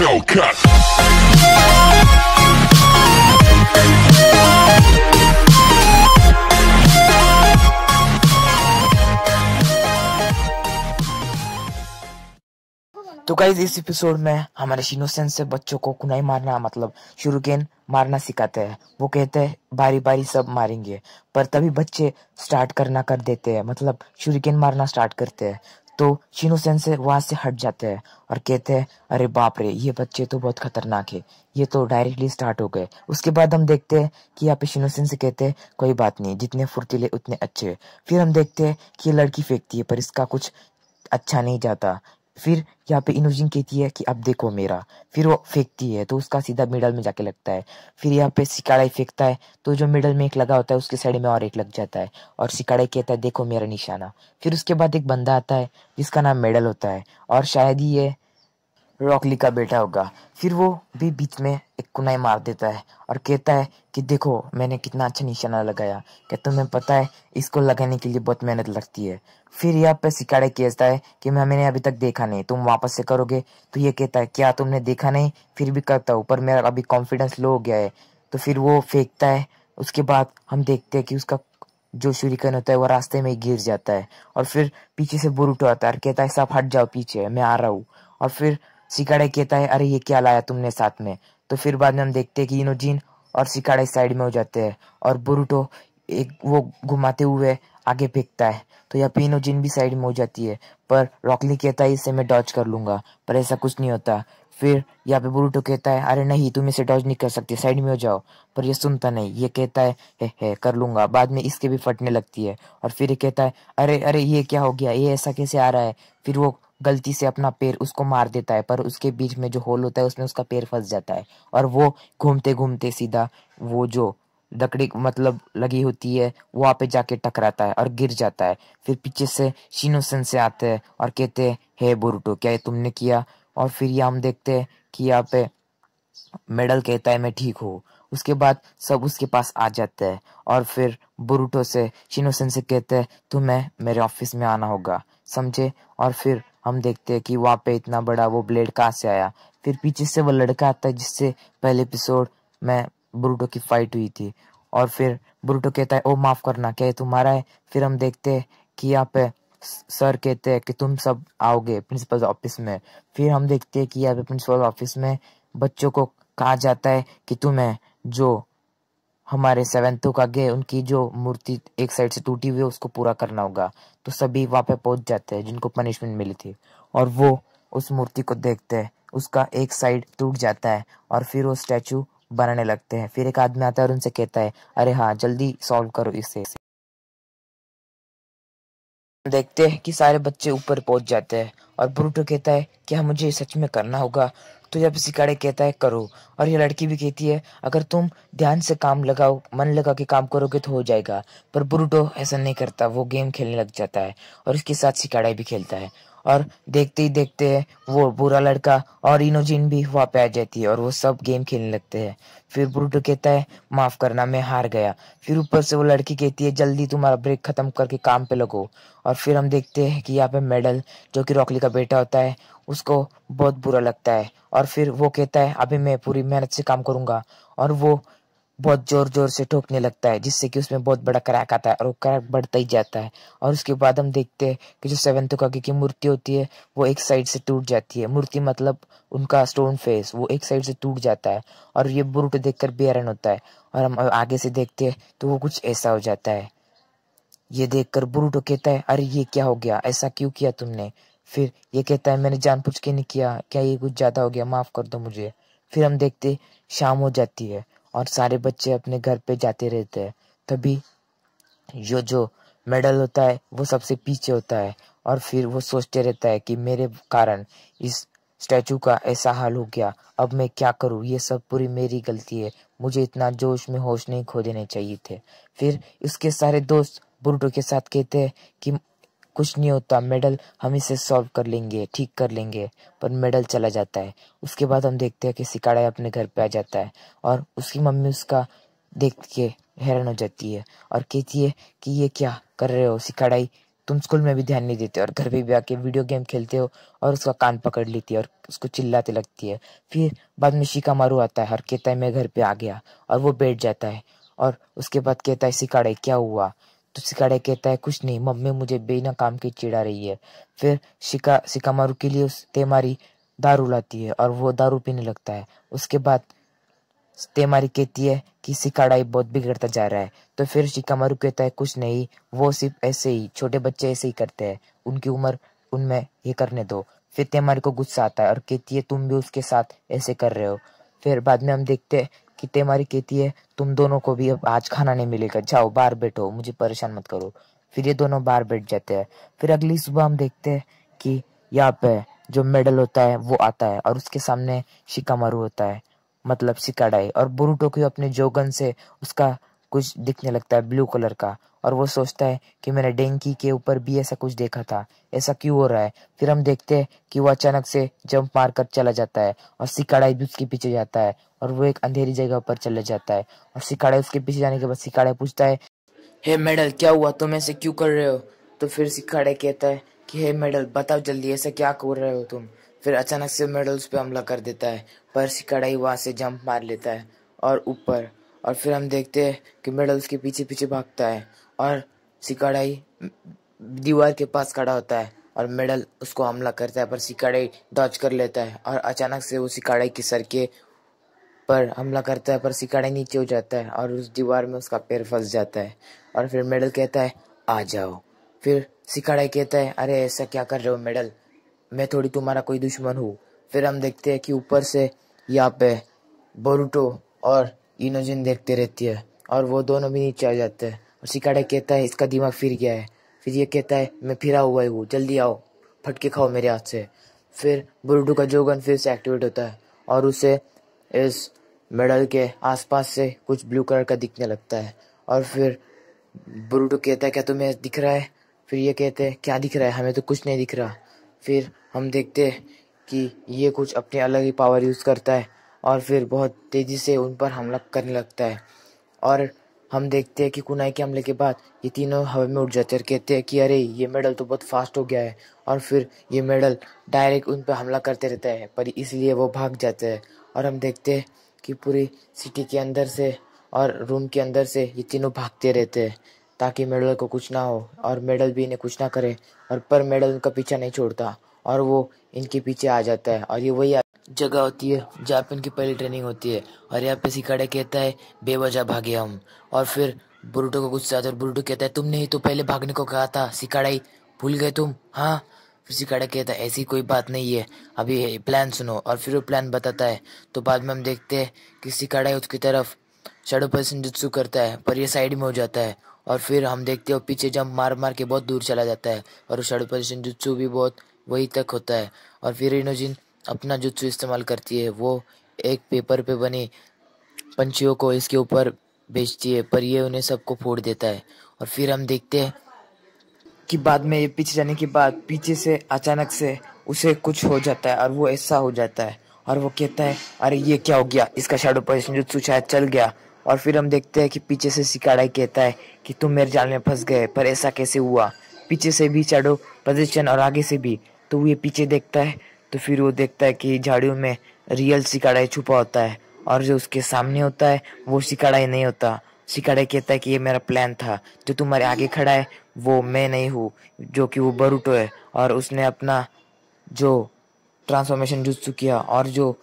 तो गाइज इस एपिसोड में हमारे शिनोसेन से बच्चों को कुनाई मारना मतलब शुरू के मारना सिखाते हैं वो कहते हैं बारी बारी सब मारेंगे पर तभी बच्चे स्टार्ट करना कर देते हैं मतलब शुरू मारना स्टार्ट करते हैं तो सेन से वहां से हट जाते हैं और कहते हैं अरे बाप रे ये बच्चे तो बहुत खतरनाक है ये तो डायरेक्टली स्टार्ट हो गए उसके बाद हम देखते हैं कि यहाँ पे सेन से कहते हैं कोई बात नहीं जितने फुर्तीले उतने अच्छे फिर हम देखते हैं कि ये लड़की फेंकती है पर इसका कुछ अच्छा नहीं जाता फिर यहाँ पे इनोजिंग कहती है कि अब देखो मेरा फिर वो फेंकती है तो उसका सीधा मिडल में जाके लगता है फिर यहाँ पे सिकाड़ाई फेंकता है तो जो मिडल में एक लगा होता है उसके साइड में और एक लग जाता है और सिकाड़ाई कहता है देखो मेरा निशाना फिर उसके बाद एक बंदा आता है जिसका नाम मेडल होता है और शायद ही ये रॉकली का बेटा होगा फिर वो भी बीच में एक कुनाई मार देता है और कहता है कि देखो मैंने कितना अच्छा निशाना लगाया क्या तुम्हें पता है इसको लगाने के लिए बहुत मेहनत लगती है फिर यहाँ पे सिकाड़े कहता है कि मैं मैंने अभी तक देखा नहीं तुम वापस से करोगे तो ये कहता है क्या तुमने देखा नहीं फिर भी करता हूँ पर मेरा अभी कॉन्फिडेंस लो हो गया है तो फिर वो फेंकता है उसके बाद हम देखते हैं कि उसका जो शुरिकन होता है वो रास्ते में गिर जाता है और फिर पीछे से बुरुटो आता है और कहता है सब हट जाओ पीछे मैं आ रहा हूँ और फिर सिकाड़े कहता है अरे ये क्या लाया तुमने साथ में तो फिर बाद में हम देखते हैं कि इनोजिन और सिकाड़े साइड में हो जाते हैं और बुरुटो एक वो घुमाते हुए आगे फेंकता है तो पे इनोजिन भी साइड में हो जाती है पर रॉकली कहता है इसे मैं डॉज कर लूंगा पर ऐसा कुछ नहीं होता फिर यहाँ पे बुरुटो कहता है अरे नहीं तुम इसे डॉज नहीं कर सकते साइड में हो जाओ पर यह सुनता नहीं ये कहता है हे हे कर लूंगा बाद में इसके भी फटने लगती है और फिर ये कहता है अरे अरे ये क्या हो गया ये ऐसा कैसे आ रहा है फिर वो गलती से अपना पैर उसको मार देता है पर उसके बीच में जो होल होता है उसमें उसका पैर फंस जाता है और वो घूमते घूमते सीधा वो जो लकड़ी मतलब लगी होती है वहाँ पे जाके टकराता है और गिर जाता है फिर पीछे से शीनोसन से आते हैं और कहते हैं हे बुरुटो क्या ये तुमने किया और फिर ये हम देखते हैं कि यहाँ पे मेडल कहता है मैं ठीक हूँ उसके बाद सब उसके पास आ जाते हैं और फिर बुरूटो से शिनोसन से कहते हैं तुम्हें मेरे ऑफिस में आना होगा समझे और फिर हम देखते हैं कि वहाँ पे इतना बड़ा वो ब्लेड कहाँ से आया फिर पीछे से वो लड़का आता है जिससे पहले एपिसोड में ब्रूटो की फाइट हुई थी और फिर ब्रूटो कहता है ओ माफ़ करना क्या तुम्हारा है फिर हम देखते हैं कि यहाँ पे सर कहते हैं कि तुम सब आओगे प्रिंसिपल ऑफिस में फिर हम देखते हैं कि यहाँ पे प्रिंसिपल ऑफिस में बच्चों को कहा जाता है कि तुम्हें जो हमारे सेवेंथों का आगे उनकी जो मूर्ति एक साइड से टूटी हुई है उसको पूरा करना होगा तो सभी वहाँ पे पहुँच जाते हैं जिनको पनिशमेंट मिली थी और वो उस मूर्ति को देखते हैं उसका एक साइड टूट जाता है और फिर वो स्टैचू बनाने लगते हैं फिर एक आदमी आता है और उनसे कहता है अरे हाँ जल्दी सॉल्व करो इसे देखते हैं कि सारे बच्चे ऊपर पहुंच जाते हैं और ब्रूटो कहता है क्या हाँ, मुझे सच में करना होगा तो जब सिकाड़े कहता है करो और ये लड़की भी कहती है अगर तुम ध्यान से काम लगाओ मन लगा के काम करोगे तो हो जाएगा पर ब्रूटो ऐसा नहीं करता वो गेम खेलने लग जाता है और उसके साथ सिकाड़ा भी खेलता है और देखते ही देखते वो बुरा लड़का और इनोजिन भी वहाँ पे आ जाती है और वो सब गेम खेलने लगते हैं फिर ब्रूटो कहता है माफ करना मैं हार गया फिर ऊपर से वो लड़की कहती है जल्दी तुम्हारा ब्रेक खत्म करके काम पे लगो और फिर हम देखते हैं कि यहाँ पे मेडल जो कि रॉकली का बेटा होता है उसको बहुत बुरा लगता है और फिर वो कहता है अभी मैं पूरी मेहनत से काम करूंगा और वो बहुत जोर जोर से ठोकने लगता है जिससे कि उसमें बहुत बड़ा क्रैक आता है और वो क्रैक बढ़ता ही जाता है और उसके बाद हम देखते हैं कि जो सेवन काके की मूर्ति होती है वो एक साइड से टूट जाती है मूर्ति मतलब उनका स्टोन फेस वो एक साइड से टूट जाता है और ये बुरुट कर बेहरन होता है और हम आगे से देखते हैं तो वो कुछ ऐसा हो जाता है ये देख कर बुरुटो कहता है अरे ये क्या हो गया ऐसा क्यों किया तुमने फिर ये कहता है मैंने जानबूझ के नहीं किया क्या ये कुछ ज़्यादा हो गया माफ़ कर दो मुझे फिर हम देखते शाम हो जाती है और सारे बच्चे अपने घर पे जाते रहते हैं तभी जो जो मेडल होता है वो सबसे पीछे होता है और फिर वो सोचते रहता है कि मेरे कारण इस स्टैचू का ऐसा हाल हो गया अब मैं क्या करूँ ये सब पूरी मेरी गलती है मुझे इतना जोश में होश नहीं खो देने चाहिए थे फिर उसके सारे दोस्त बुरटो के साथ कहते हैं कि कुछ नहीं होता मेडल हम इसे सॉल्व कर लेंगे ठीक कर लेंगे पर मेडल चला जाता है उसके बाद हम देखते हैं कि सिकाड़ा अपने घर पे आ जाता है और उसकी मम्मी उसका देख के हैरान हो जाती है और कहती है कि ये क्या कर रहे हो सिकाड़ाई तुम स्कूल में भी ध्यान नहीं देते और घर पर भी आके वीडियो गेम खेलते हो और उसका कान पकड़ लेती है और उसको चिल्लाते लगती है फिर बाद में शिका मारू आता है और कहता है मैं घर पर आ गया और वो बैठ जाता है और उसके बाद कहता है सिकाड़ाई क्या हुआ तो सिकाड़े कहता है कुछ नहीं मम्मी मुझे बेना काम की चिड़ा रही है फिर शिका सिकामारू के लिए उस तेमारी दारू लाती है और वो दारू पीने लगता है उसके बाद तेमारी कहती है कि सिकाड़ाई बहुत बिगड़ता जा रहा है तो फिर शिकामारू कहता है कुछ नहीं वो सिर्फ ऐसे ही छोटे बच्चे ऐसे ही करते हैं उनकी उम्र उनमें ये करने दो फिर तेमारी को गुस्सा आता है और कहती है तुम भी उसके साथ ऐसे कर रहे हो फिर बाद में हम देखते हैं कि तेमारी कहती है तुम दोनों को भी अब आज खाना नहीं मिलेगा जाओ बाहर बैठो मुझे परेशान मत करो फिर ये दोनों बाहर बैठ जाते हैं फिर अगली सुबह हम देखते हैं कि यहाँ पे जो मेडल होता है वो आता है और उसके सामने शिकामारू होता है मतलब सिकाड़ाई और बुरूटो को अपने जोगन से उसका कुछ दिखने लगता है ब्लू कलर का और वो सोचता है कि मैंने डेंकी के ऊपर भी ऐसा कुछ देखा था ऐसा क्यों हो रहा है फिर हम देखते हैं कि वो अचानक से जंप मार कर चला जाता है और सिकाड़ाई भी उसके पीछे जाता है और वो एक अंधेरी जगह पर चले जाता है और सिकाड़ा उसके पीछे जाने के बाद सिकाड़ा पूछता है हे मेडल क्या हुआ तुम ऐसे क्यों कर रहे हो तो फिर सिकाड़ा कहता है कि हे मेडल बताओ जल्दी ऐसा क्या कर रहे हो तुम फिर अचानक से मेडल उस पर हमला कर देता है पर सिकाड़ा ही वहाँ से जंप मार लेता है और ऊपर और फिर हम देखते हैं कि मेडल उसके पीछे पीछे भागता है और ही दीवार के पास खड़ा होता है और मेडल उसको हमला करता है पर सिकाड़ाई डॉच कर लेता है और अचानक से वो सिकाड़ाई के सर के पर हमला करता है पर सिकाड़ा नीचे हो जाता है और उस दीवार में उसका पैर फंस जाता है और फिर मेडल कहता है आ जाओ फिर सिकाड़ा कहता है अरे ऐसा क्या कर रहे हो मेडल मैं थोड़ी तुम्हारा कोई दुश्मन हूँ फिर हम देखते हैं कि ऊपर से यहाँ पे बोरूटो और इनोजिन देखते रहती है और वो दोनों भी नीचे आ जाते हैं और सिकाड़ा कहता है इसका दिमाग फिर गया है फिर ये कहता है मैं फिरा हुआ ही हूँ जल्दी आओ फटके खाओ मेरे हाथ से फिर बुरुडू का जोगन फिर से एक्टिवेट होता है और उसे इस मेडल के आसपास से कुछ ब्लू कलर का दिखने लगता है और फिर ब्रूटो कहता है क्या तुम्हें दिख रहा है फिर ये कहते हैं क्या दिख रहा है हमें तो कुछ नहीं दिख रहा फिर हम देखते हैं कि ये कुछ अपने अलग ही पावर यूज़ करता है और फिर बहुत तेज़ी से उन पर हमला करने लगता है और हम देखते हैं कि कुनाई के हमले के बाद ये तीनों हवा में उठ जाते हैं और कहते हैं कि अरे ये मेडल तो बहुत फास्ट हो गया है और फिर ये मेडल डायरेक्ट उन पर हमला करते रहता है पर इसलिए वो भाग जाते हैं और हम देखते हैं कि पूरी सिटी के अंदर से और रूम के अंदर से ये तीनों भागते रहते हैं ताकि मेडल को कुछ ना हो और मेडल भी इन्हें कुछ ना करे और पर मेडल उनका पीछा नहीं छोड़ता और वो इनके पीछे आ जाता है और ये वही जगह होती है जहाँ पे इनकी पहली ट्रेनिंग होती है और यहाँ पे सिकाड़े कहता है बेवजह भागे हम और फिर बुरुटो को गुस्सा आता है और बुरुटो कहता है तुमने ही तो पहले भागने को कहा था सिकाड़ाई भूल गए तुम हाँ उसी कड़क कहता है ऐसी कोई बात नहीं है अभी प्लान सुनो और फिर वो प्लान बताता है तो बाद में हम देखते हैं कि है उसकी तरफ शडो पर्सन जुत्सु करता है पर ये साइड में हो जाता है और फिर हम देखते हैं पीछे जंप मार मार के बहुत दूर चला जाता है और शडो पर्सन जुत्सु भी बहुत वही तक होता है और फिर इनोजिन अपना जुत्सु इस्तेमाल करती है वो एक पेपर पे बने पंछियों को इसके ऊपर बेचती है पर ये उन्हें सबको फोड़ देता है और फिर हम देखते हैं कि बाद में ये पीछे जाने के बाद पीछे से अचानक से उसे कुछ हो जाता है और वो ऐसा हो जाता है और वो कहता है अरे ये क्या हो गया इसका शेडो जो सुचाया चल गया और फिर हम देखते हैं कि पीछे से सिकाड़ा कहता है कि तुम मेरे जाल में फंस गए पर ऐसा कैसे हुआ पीछे से भी चढ़ो प्रदर्शन और आगे से भी तो ये पीछे देखता है तो फिर वो देखता है कि झाड़ियों में रियल सिकाड़ा छुपा होता है और जो उसके सामने होता है वो सिकाड़ा नहीं होता शिकारे कहता है कि ये मेरा प्लान था जो तुम्हारे आगे खड़ा है वो मैं नहीं हूँ जो कि वो बरूटो है और उसने अपना जो ट्रांसफॉर्मेशन जुत्सु किया और जो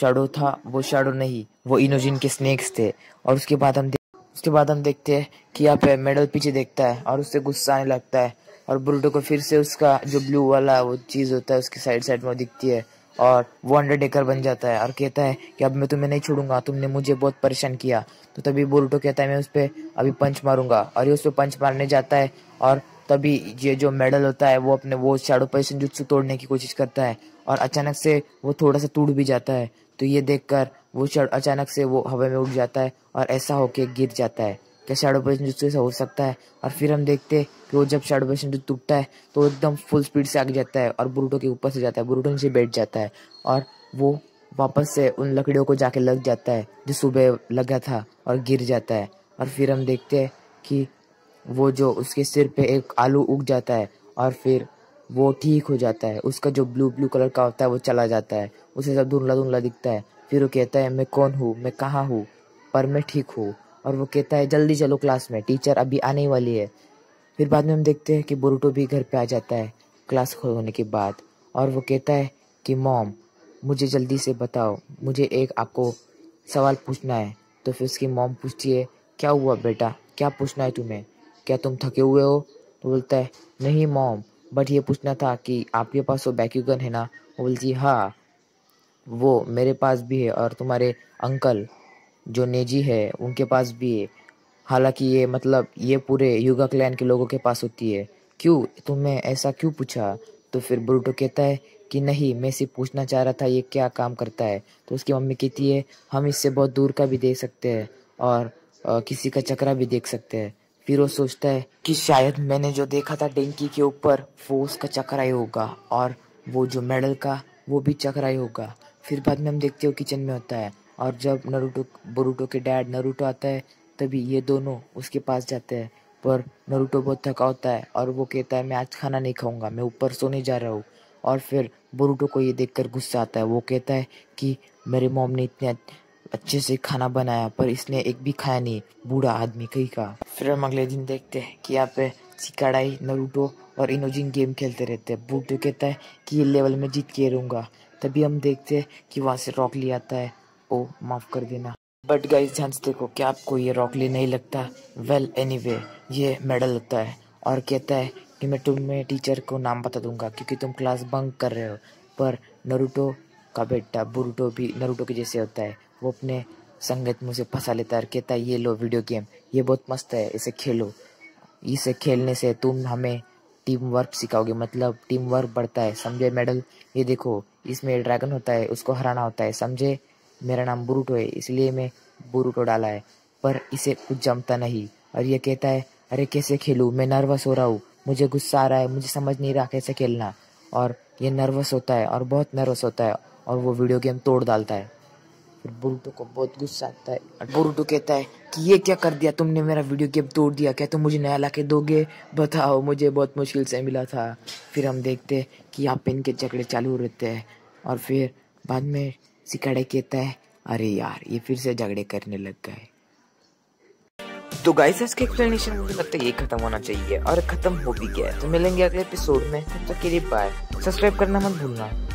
शाडो था वो शाडो नहीं वो इनोजिन के स्नेक्स थे और उसके बाद हम उसके बाद हम देखते हैं कि यहाँ पे मेडल पीछे देखता है और उससे गुस्सा आने लगता है और ब्रूटो को फिर से उसका जो ब्लू वाला वो चीज़ होता है उसकी साइड साइड में दिखती है और वो अंडरटेकर बन जाता है और कहता है कि अब मैं तुम्हें नहीं छोड़ूंगा तुमने मुझे बहुत परेशान किया तो तभी बोरूटो कहता है मैं उस पर अभी पंच मारूंगा और ये उस पर पंच मारने जाता है और तभी ये जो मेडल होता है वो अपने वो शाडो पैसन जुत्सु तोड़ने की कोशिश करता है और अचानक से वो थोड़ा सा टूट भी जाता है तो ये देखकर वो अचानक से वो हवा में उड़ जाता है और ऐसा होके गिर जाता है क्या शेडो पर्सन जिससे हो सकता है और फिर हम देखते हैं कि वो जब शेडो पर्सन टूटता है तो एकदम फुल स्पीड से आगे जाता है और बुरूटो के ऊपर से जाता है बुरूटो नीचे बैठ जाता है और वो वापस से उन लकड़ियों को जाके लग जाता है जो सुबह लगा था और गिर जाता है और फिर हम देखते हैं कि वो जो उसके सिर पे एक आलू उग जाता है और फिर वो ठीक हो जाता है उसका जो ब्लू ब्लू कलर का होता है वो चला जाता है उसे सब धुंधला धुंधला दिखता है फिर वो कहता है मैं कौन हूँ मैं कहाँ हूँ पर मैं ठीक हूँ और वो कहता है जल्दी चलो क्लास में टीचर अभी आने वाली है फिर बाद में हम देखते हैं कि बोरूटो भी घर पे आ जाता है क्लास होने के बाद और वो कहता है कि मॉम मुझे जल्दी से बताओ मुझे एक आपको सवाल पूछना है तो फिर उसकी मॉम पूछती है क्या हुआ बेटा क्या पूछना है तुम्हें क्या तुम थके हुए हो तो बोलता है नहीं मॉम बट ये पूछना था कि आपके पास वो बैक्यूगन है ना वो बोलती हाँ वो मेरे पास भी है और तुम्हारे अंकल जो नेजी है उनके पास भी है हालांकि ये मतलब ये पूरे युगा क्लैन के लोगों के पास होती है क्यों तुमने ऐसा क्यों पूछा तो फिर ब्रूटो कहता है कि नहीं मैं सिर्फ पूछना चाह रहा था ये क्या काम करता है तो उसकी मम्मी कहती है हम इससे बहुत दूर का भी देख सकते हैं और आ, किसी का चक्रा भी देख सकते हैं फिर वो सोचता है कि शायद मैंने जो देखा था डेंकी के ऊपर वो उसका चक्रा ही होगा और वो जो मेडल का वो भी चक्रा ही होगा फिर बाद में हम देखते हो किचन में होता है और जब नरूटो बोरूटो के डैड नरूटो आता है तभी ये दोनों उसके पास जाते हैं पर नरूटो बहुत थका होता है और वो कहता है मैं आज खाना नहीं खाऊंगा मैं ऊपर सोने जा रहा हूँ और फिर बोरूटो को ये देखकर गुस्सा आता है वो कहता है कि मेरे मोम ने इतने अच्छे से खाना बनाया पर इसने एक भी खाया नहीं बूढ़ा आदमी कहीं का फिर हम अगले दिन देखते हैं कि यहाँ पे सिकाड़ाई नरूटो और इनोजिन गेम खेलते रहते हैं बूटो कहता है कि ये लेवल में जीत के रहूँगा तभी हम देखते हैं कि वहाँ से रॉक ले आता है ओ माफ़ कर देना बट गाइज ध्यान से देखो क्या आपको ये रॉकली नहीं लगता वेल एनी वे ये मेडल लगता है और कहता है कि मैं तुम्हें टीचर को नाम बता दूंगा क्योंकि तुम क्लास बंक कर रहे हो पर नरूटो का बेटा बुरूटो भी नरूटो के जैसे होता है वो अपने संगत में मुझे फंसा लेता है और कहता है ये लो वीडियो गेम ये बहुत मस्त है इसे खेलो इसे खेलने से तुम हमें टीम वर्क सिखाओगे मतलब टीम वर्क बढ़ता है समझे मेडल ये देखो इसमें ड्रैगन होता है उसको हराना होता है समझे मेरा नाम बुरूटो है इसलिए मैं बुरूटो डाला है पर इसे कुछ जमता नहीं और यह कहता है अरे कैसे खेलूँ मैं नर्वस हो रहा हूँ मुझे गुस्सा आ रहा है मुझे समझ नहीं रहा कैसे खेलना और ये नर्वस होता है और बहुत नर्वस होता है और वो वीडियो गेम तोड़ डालता है फिर बुरूटो को बहुत गुस्सा आता है और बुरूटो कहता है कि ये क्या कर दिया तुमने मेरा वीडियो गेम तोड़ दिया क्या तुम मुझे नया ला के दोगे बताओ मुझे बहुत मुश्किल से मिला था फिर हम देखते हैं कि यहाँ पेन के झगड़े चालू रहते हैं और फिर बाद में सिकाड़ा कहता है अरे यार ये फिर से झगड़े करने लग गए तो गाइस आज के एक्सप्लेनेशन मुझे लगता है ये खत्म होना चाहिए और खत्म हो भी गया है तो मिलेंगे अगले एपिसोड में तब तक के लिए बाय सब्सक्राइब करना मत भूलना